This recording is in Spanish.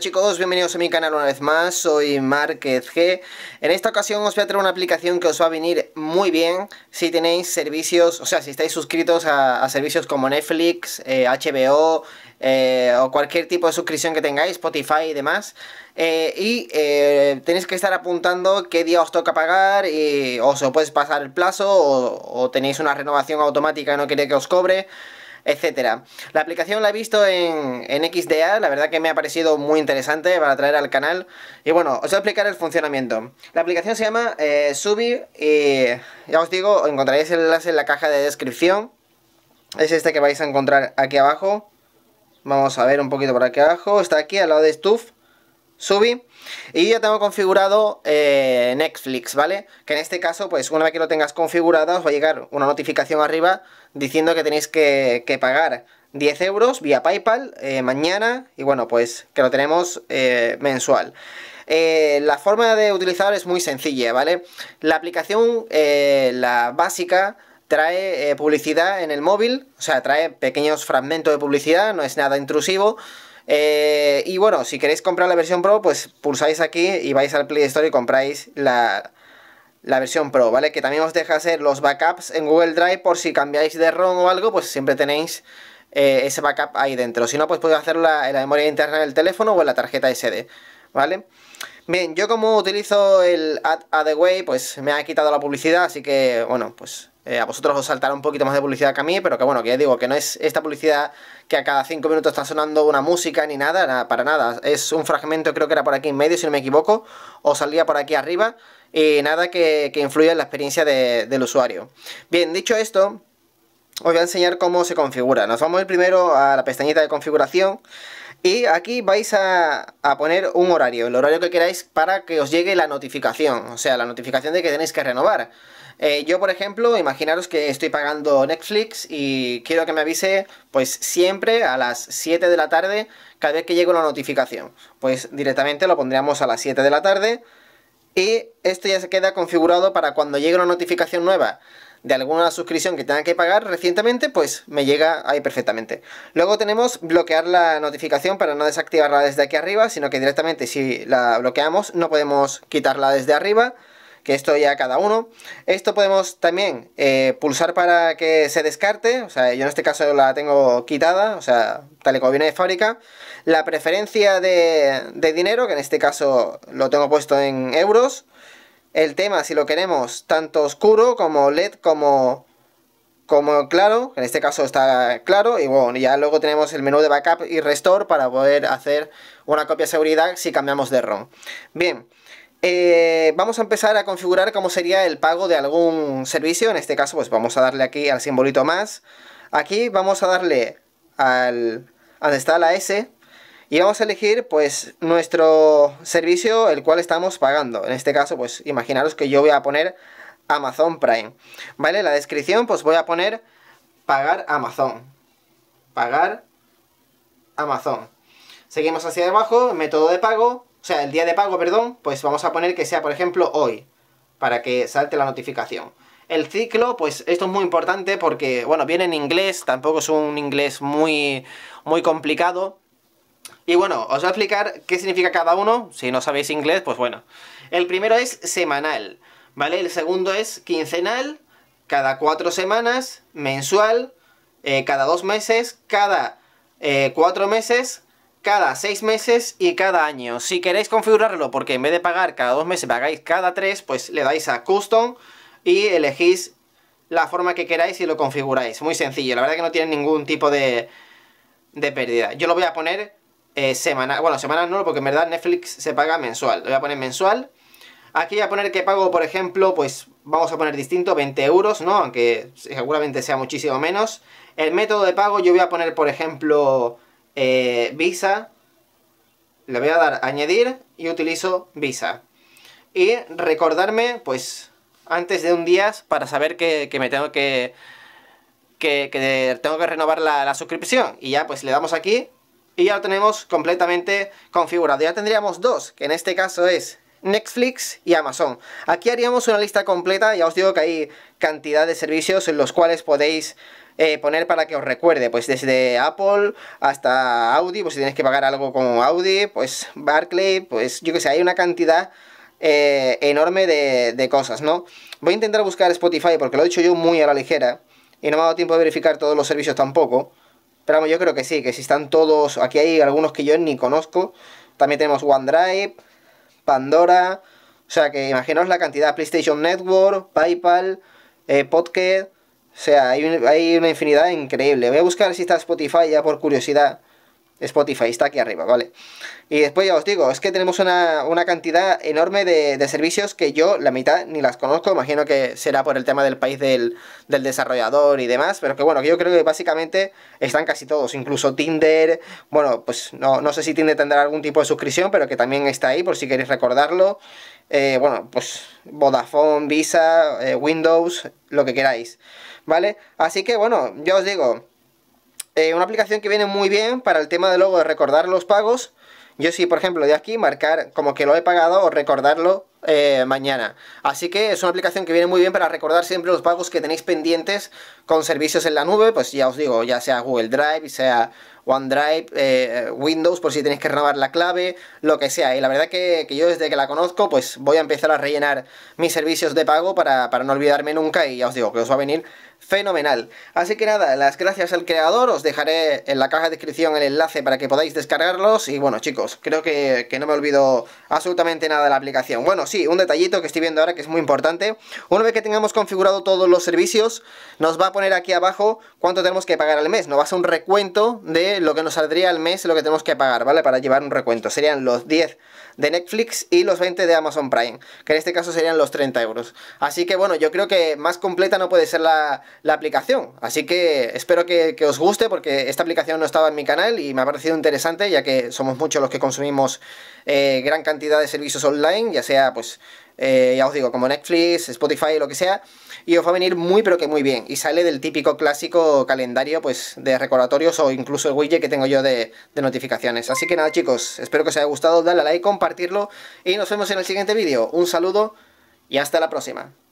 chicos, bienvenidos a mi canal una vez más, soy Márquez G. En esta ocasión os voy a traer una aplicación que os va a venir muy bien si tenéis servicios, o sea, si estáis suscritos a, servicios como Netflix, HBO eh, eh, o cualquier tipo de suscripción que tengáis, Spotify y demás. Eh, y tenéis que estar apuntando qué día os toca pagar y o se os puede pasar el plazo o, o tenéis una renovación automática y no queréis que os cobre etcétera. La aplicación la he visto en, en XDA, la verdad que me ha parecido muy interesante para traer al canal. Y bueno, os voy a explicar el funcionamiento. La aplicación se llama eh, Subi y ya os digo, encontraréis el enlace en la caja de descripción. Es este que vais a encontrar aquí abajo. Vamos a ver un poquito por aquí abajo. Está aquí al lado de Stuff. Subi. Y ya tengo configurado eh, Netflix, ¿vale? Que en este caso, pues una vez que lo tengas configurado, os va a llegar una notificación arriba diciendo que tenéis que, pagar 10 euros vía PayPal eh, mañana y bueno, pues que lo tenemos eh, mensual. Eh, la forma de utilizar es muy sencilla, ¿vale? La aplicación, la básica, trae publicidad en el móvil, o sea, trae pequeños fragmentos de publicidad, no es nada intrusivo. y bueno, si queréis comprar la versión Pro, pues pulsáis aquí y vais al Play Store y compráis la, la versión Pro, ¿vale? Que también os deja hacer los backups en Google Drive por si cambiáis de ROM o algo, pues siempre tenéis eh, ese backup ahí dentro. Si no, pues podéis hacerlo en la memoria interna del teléfono o en la tarjeta SD, ¿vale? Bien, yo como utilizo el Ad Way, pues me ha quitado la publicidad, así que, bueno, pues eh, a vosotros os saltará un poquito más de publicidad que a mí, pero que bueno, que ya digo, que no es esta publicidad que a cada 5 minutos está sonando una música ni nada, nada, para nada. Es un fragmento, creo que era por aquí en medio, si no me equivoco, o salía por aquí arriba, y nada que, influya en la experiencia del usuario. Bien, dicho esto, os voy a enseñar cómo se configura. Nos vamos primero a la pestañita de configuración. Y aquí vais a, a, poner un horario, el horario que queráis para que os llegue la notificación, o sea, la notificación de que tenéis que renovar. Eh, yo, por ejemplo, imaginaros que estoy pagando Netflix y quiero que me avise, pues siempre a las 7 de la tarde, cada vez que llegue una notificación. Pues directamente lo pondríamos a las 7 de la tarde y esto ya se queda configurado para cuando llegue una notificación nueva de alguna suscripción que tenga que pagar recientemente, pues me llega ahí perfectamente. Luego tenemos bloquear la notificación para no desactivarla desde aquí arriba, sino que directamente si la bloqueamos no podemos quitarla desde arriba que esto ya cada uno. Esto podemos también eh, pulsar para que se descarte, o sea, yo en este caso la tengo quitada, o sea, tal y como viene de fábrica. La preferencia de, dinero, que en este caso lo tengo puesto en euros. El tema, si lo queremos, tanto oscuro como LED como como claro, en este caso está claro, y bueno, ya luego tenemos el menú de backup y restore para poder hacer una copia de seguridad si cambiamos de ROM. Bien, eh, vamos a empezar a configurar cómo sería el pago de algún servicio. En este caso, pues vamos a darle aquí al simbolito más. Aquí vamos a darle al donde está la S y vamos a elegir pues nuestro servicio el cual estamos pagando. En este caso, pues imaginaros que yo voy a poner Amazon Prime. ¿Vale? La descripción, pues voy a poner pagar Amazon. Pagar Amazon. Seguimos hacia abajo, método de pago o sea, el día de pago, perdón, pues vamos a poner que sea, por ejemplo, hoy, para que salte la notificación. El ciclo, pues esto es muy importante porque, bueno, viene en inglés, tampoco es un inglés muy, muy complicado. Y bueno, os voy a explicar qué significa cada uno, si no sabéis inglés, pues bueno. El primero es semanal, ¿vale? El segundo es quincenal, cada cuatro semanas, mensual, eh, cada dos meses, cada eh, cuatro meses, cada seis meses y cada año. Si queréis configurarlo porque en vez de pagar cada dos meses pagáis cada tres, pues le dais a Custom y elegís la forma que queráis y lo configuráis. Muy sencillo, la verdad que no tiene ningún tipo de, de pérdida. Yo lo voy a poner eh, semanal, bueno, semanal no, porque en verdad Netflix se paga mensual. Lo voy a poner mensual. Aquí voy a poner que pago, por ejemplo, pues vamos a poner distinto, 20 euros, ¿no? Aunque seguramente sea muchísimo menos. El método de pago yo voy a poner, por ejemplo, eh, visa, le voy a dar añadir y utilizo visa. Y recordarme, pues, antes de un día para saber que, me tengo que, que, tengo que renovar la, la suscripción. Y ya, pues, le damos aquí y ya lo tenemos completamente configurado. Ya tendríamos dos, que en este caso es Netflix y Amazon. Aquí haríamos una lista completa, ya os digo que hay cantidad de servicios en los cuales podéis eh, poner para que os recuerde, pues desde Apple hasta Audi, pues si tienes que pagar algo con Audi, pues Barclay, pues yo que sé, hay una cantidad eh, enorme de, cosas, ¿no? Voy a intentar buscar Spotify porque lo he hecho yo muy a la ligera y no me ha dado tiempo de verificar todos los servicios tampoco. Pero vamos, yo creo que sí, que si están todos, aquí hay algunos que yo ni conozco. También tenemos OneDrive, Pandora, o sea que imaginaos la cantidad, PlayStation Network, PayPal, eh, Podcast o sea, hay, hay una infinidad increíble. Voy a buscar si está Spotify ya por curiosidad. Spotify está aquí arriba, ¿vale? Y después ya os digo, es que tenemos una, cantidad enorme de, servicios que yo la mitad ni las conozco, imagino que será por el tema del país del, desarrollador y demás, pero que bueno, que yo creo que básicamente están casi todos, incluso Tinder, bueno, pues no, sé si Tinder tendrá algún tipo de suscripción, pero que también está ahí por si queréis recordarlo. Eh, bueno, pues Vodafone, Visa, eh, Windows, lo que queráis, ¿vale? Así que bueno, ya os digo, eh, una aplicación que viene muy bien para el tema de luego de recordar los pagos. Yo sí, por ejemplo, de aquí marcar como que lo he pagado o recordarlo eh, mañana. Así que es una aplicación que viene muy bien para recordar siempre los pagos que tenéis pendientes con servicios en la nube. Pues ya os digo, ya sea Google Drive, sea OneDrive, eh, Windows, por si tenéis que renovar la clave, lo que sea. Y la verdad que, que, yo desde que la conozco, pues voy a empezar a rellenar mis servicios de pago para, para no olvidarme nunca. Y ya os digo que os va a venir fenomenal. Así que nada, las gracias al creador, os dejaré en la caja de descripción el enlace para que podáis descargarlos y bueno chicos, creo que, no me olvido absolutamente nada de la aplicación. Bueno, sí, un detallito que estoy viendo ahora que es muy importante. Una vez que tengamos configurado todos los servicios, nos va a poner aquí abajo cuánto tenemos que pagar al mes, nos va a hacer un recuento de lo que nos saldría al mes, Y lo que tenemos que pagar, ¿vale? Para llevar un recuento, serían los 10 de Netflix y los 20 de Amazon Prime, que en este caso serían los 30 euros. Así que bueno, yo creo que más completa no puede ser la, aplicación. Así que espero que, os guste porque esta aplicación no estaba en mi canal y me ha parecido interesante ya que somos muchos los que consumimos eh, gran cantidad de servicios online, ya sea pues eh, ya os digo, como Netflix, Spotify, lo que sea, y os va a venir muy pero que muy bien, y sale del típico clásico calendario pues de recordatorios o incluso el widget que tengo yo de, de notificaciones. Así que nada chicos, espero que os haya gustado, dale a like, compartirlo, y nos vemos en el siguiente vídeo. Un saludo y hasta la próxima.